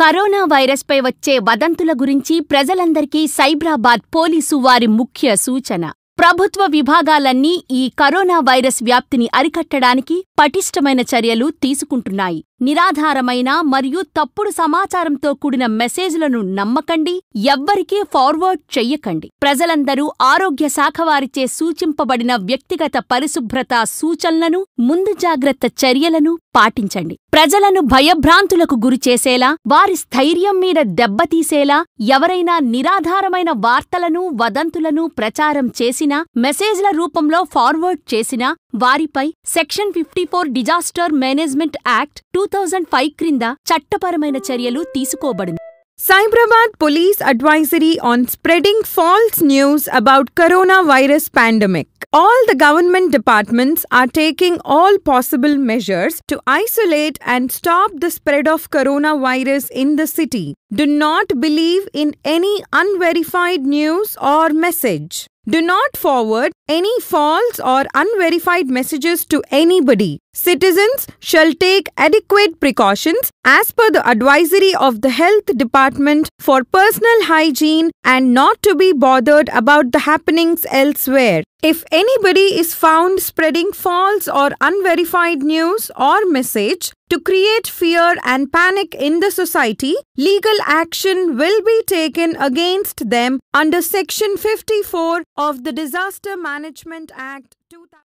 Corona వైరస్పై వచ్చే వదంతుల గురించి ప్రజలందరికీ సైబ్రాబాద్ పోలీసు వారి ముఖ్య సూచన ప్రభుత్వ విభాగాలన్నీ ఈ కరోనా వైరస్ వ్యాప్తిని అరికట్టడానికి పటిష్టమైన చర్యలు తీసుకుంటున్నాయి నిరాధారమైన మరియు తప్పుడు సమాచారంతో కూడిన మెసేజ్లను నమ్మకండి ఎవ్వరికీ ఫార్వర్డ్ చెయ్యకండి ప్రజలందరూ ఆరోగ్య శాఖ వారిచే సూచింపబడిన వ్యక్తిగత పరిశుభ్రత సూచనలను ముందు జాగ్రత్త చర్యలను పాటించండి ప్రజలను భయభ్రాంతులకు గురిచేసేలా వారి స్థైర్యం మీద దెబ్బతీసేలా ఎవరైనా నిరాధారమైన వార్తలను వదంతులను ప్రచారం చేసినా మెసేజ్ల రూపంలో ఫార్వర్డ్ చేసినా వారిపై section fifty four disaster management act two thousand five క్రింద చట్టపరమైన చర్యలు తీసుకోబడింది Cyberabad police advisory on spreading false news about coronavirus pandemic. All the government departments are taking all possible measures to isolate and stop the spread of coronavirus in the city. Do not believe in any unverified news or message. Do not forward any false or unverified messages to anybody. Citizens shall take adequate precautions as per the advisory of the Health Department for personal hygiene and not to be bothered about the happenings elsewhere. If anybody is found spreading false or unverified news or message to create fear and panic in the society, legal action will be taken against them under Section 54 of the Disaster Management Act